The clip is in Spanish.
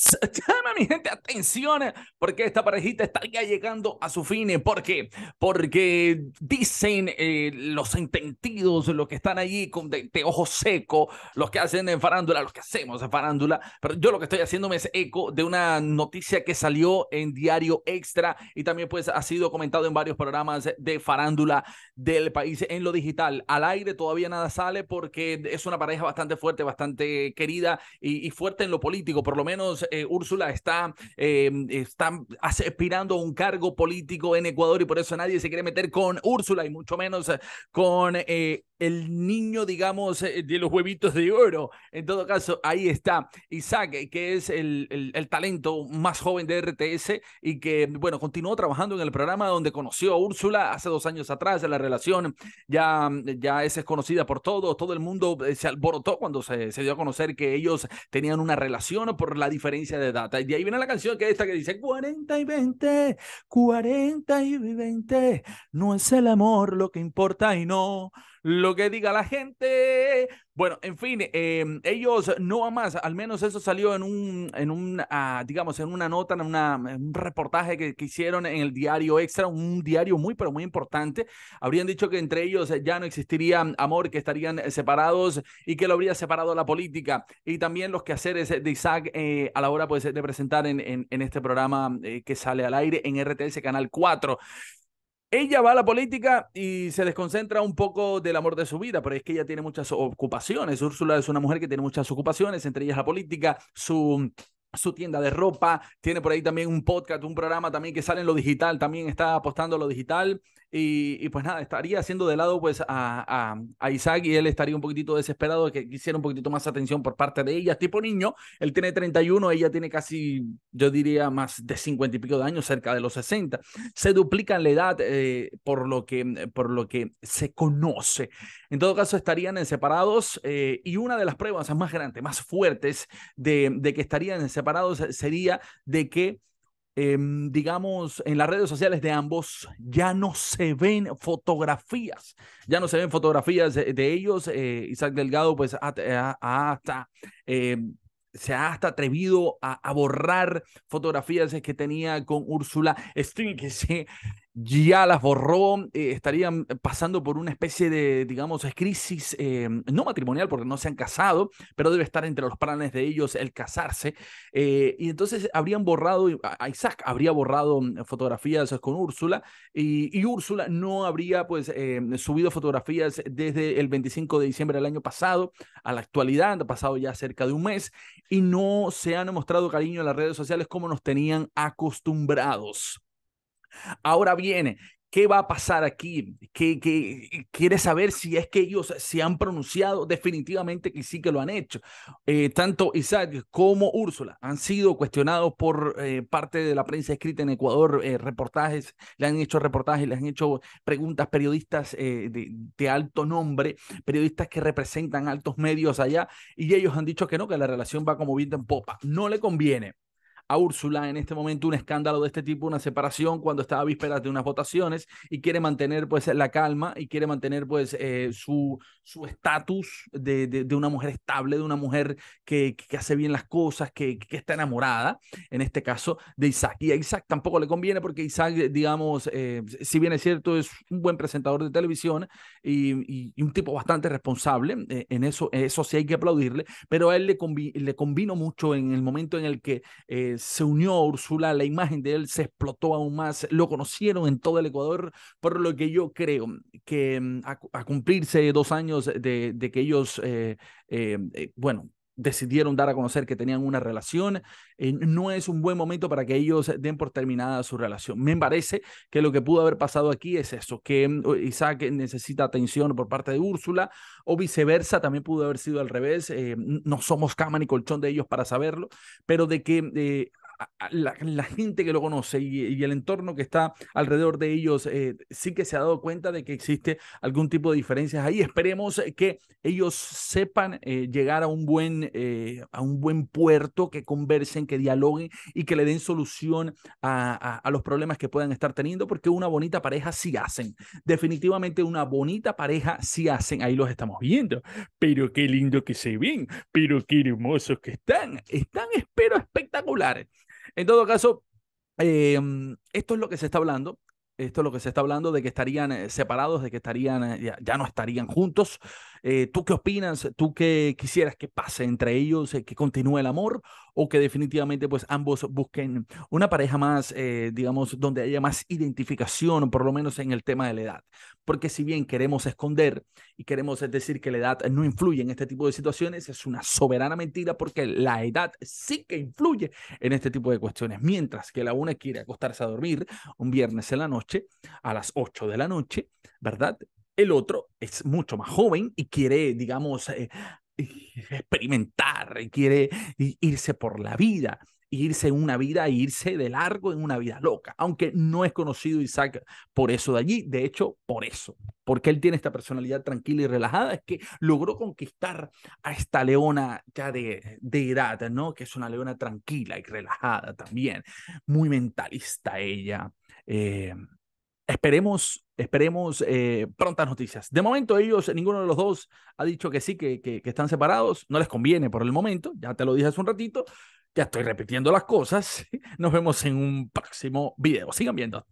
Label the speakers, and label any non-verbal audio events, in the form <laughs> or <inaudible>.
Speaker 1: so, <laughs> mi gente, atención, eh, porque esta parejita está ya llegando a su fin. ¿Por qué? Porque dicen eh, los entendidos, los que están allí con de, ojo seco, los que hacen en farándula, los que hacemos en farándula. Pero yo lo que estoy haciéndome es eco de una noticia que salió en Diario Extra y también pues ha sido comentado en varios programas de farándula del país en lo digital. Al aire todavía nada sale porque es una pareja bastante fuerte, bastante querida y, fuerte en lo político. Por lo menos eh, Úrsula está, eh, em, está aspirando a un cargo político en Ecuador y por eso nadie se quiere meter con Úrsula y mucho menos eh, con eh, el niño, digamos, eh, de los huevitos de oro. En todo caso, ahí está Isaac, que es el, el, talento más joven de RTS y que, bueno, continuó trabajando en el programa donde conoció a Úrsula hace dos años atrás. La relación ya, ya es conocida por todos. Todo el mundo eh, se alborotó cuando se, se dio a conocer que ellos tenían una relación por la diferencia de edad. Y ahí viene la canción que es esta que dice 40 y 20, 40 y 20, no es el amor lo que importa y no, lo que diga la gente. Bueno, en fin, em, ellos no a más, al menos eso salió en un, en ah, digamos, en una nota, en, un reportaje que, hicieron en el diario Extra, un diario muy, pero muy importante. Habrían dicho que entre ellos ya no existiría amor, que estarían eh, separados y que lo habría separado la política. Y también los quehaceres de Isaac eh, a la hora pues, de presentar en, en, este programa eh, que sale al aire en RTS Canal 4. Ella va a la política y se desconcentra un poco del amor de su vida, pero es que ella tiene muchas ocupaciones. Úrsula es una mujer que tiene muchas ocupaciones, entre ellas la política, su su tienda de ropa, tiene por ahí también un podcast, un programa también que sale en lo digital, también está apostando a lo digital y, pues nada, estaría haciendo de lado pues a, Isaac y él estaría un poquitito desesperado de que quisiera un poquitito más atención por parte de ella, tipo niño, él tiene 31, ella tiene casi, yo diría, más de 50 y pico de años, cerca de los 60, se duplica en la edad eh, por, lo que, por lo que se conoce. En todo caso, estarían en separados eh, y una de las pruebas más grandes, más fuertes de, que estarían en separados separados eh, sería de que em, digamos, en las redes sociales de ambos, ya no se ven fotografías, ya no se ven fotografías eh, de, ellos. Eh, Isaac Delgado, pues, hasta, em, se ha hasta atrevido a, borrar fotografías que tenía con Úrsula String, que <laughs> se ya las borró, eh, estarían pasando por una especie de, digamos, crisis eh, no matrimonial porque no se han casado, pero debe estar entre los planes de ellos el casarse. Eh, y entonces habrían borrado, Isaac habría borrado mm, fotografías con Úrsula y, y Úrsula no habría pues subido fotografías desde el 25 de diciembre del año pasado a la actualidad, ha pasado ya cerca de un mes y no se han mostrado cariño en las redes sociales como nos tenían acostumbrados. Ahora viene, ¿Qué va a pasar aquí? ¿Qué, quiere saber si es que ellos se han pronunciado definitivamente que sí que lo han hecho. Eh, tanto Isaac como Úrsula han sido cuestionados por eh, parte de la prensa escrita en Ecuador, eh, reportajes, le han hecho reportajes, le han hecho preguntas periodistas de, de, alto nombre, periodistas que representan altos medios allá, y ellos han dicho que no, que la relación va como viento en popa. No le conviene a Úrsula en este momento un escándalo de este tipo, una separación cuando estaba a vísperas de unas votaciones y quiere mantener pues la calma y quiere mantener pues eh, su estatus de, de, de, una mujer estable, de una mujer que, que hace bien las cosas, que, que, está enamorada, en este caso, de Isaac. Y a Isaac tampoco le conviene porque Isaac, digamos, eh, si bien es cierto, es un buen presentador de televisión y, y un tipo bastante responsable, eh, en eso, eso sí hay que aplaudirle, pero a él le, le convino mucho en el momento en el que eh, se unió a Úrsula, la imagen de él se explotó aún más, lo conocieron en todo el Ecuador, por lo que yo creo que mm, a, cumplirse dos años de, que ellos, eh, eh, eh, bueno, decidieron dar a conocer que tenían una relación, eh, no es un buen momento para que ellos den por terminada su relación. Me parece que lo que pudo haber pasado aquí es eso, que mm, Isaac necesita atención por parte de Úrsula o viceversa, también pudo haber sido al revés, eh, no somos cama ni colchón de ellos para saberlo, pero de que eh, la, la, gente que lo conoce y, el entorno que está alrededor de ellos eh, sí que se ha dado cuenta de que existe algún tipo de diferencias ahí. Esperemos eh, que ellos sepan eh, llegar a un, buen, a un buen puerto, que conversen, que dialoguen y que le den solución a, a, los problemas que puedan estar teniendo, porque una bonita pareja sí hacen. Definitivamente una bonita pareja sí hacen. Ahí los estamos viendo. Pero qué lindo que se ven, pero qué hermosos que están. Están, espero, espectaculares. En todo caso, em, esto es lo que se está hablando. Esto es lo que se está hablando de que estarían eh, separados, de que estarían, eh, ya no estarían juntos. Eh, ¿Tú qué opinas? ¿Tú qué quisieras que pase entre ellos? Eh, ¿Que continúe el amor? ¿O que definitivamente pues ambos busquen una pareja más, eh, digamos, donde haya más identificación, por lo menos en el tema de la edad? Porque si bien queremos esconder y queremos decir que la edad no influye en este tipo de situaciones, es una soberana mentira porque la edad sí que influye en este tipo de cuestiones. Mientras que la una quiere acostarse a dormir un viernes en la noche, a las 8 de la noche, ¿verdad? El otro es mucho más joven y quiere, digamos, eh, experimentar, quiere irse por la vida, irse en una vida, irse de largo en una vida loca, aunque no es conocido Isaac por eso de allí, de hecho, por eso, porque él tiene esta personalidad tranquila y relajada, es que logró conquistar a esta leona ya de, edad, ¿no? Que es una leona tranquila y relajada también, muy mentalista ella. Eh, Esperemos, esperemos eh, prontas noticias. De momento ellos, ninguno de los dos ha dicho que sí, que, que, que están separados. No les conviene por el momento, ya te lo dije hace un ratito. Ya estoy repitiendo las cosas. <laughs> Nos vemos en un próximo video. Sigan viendo.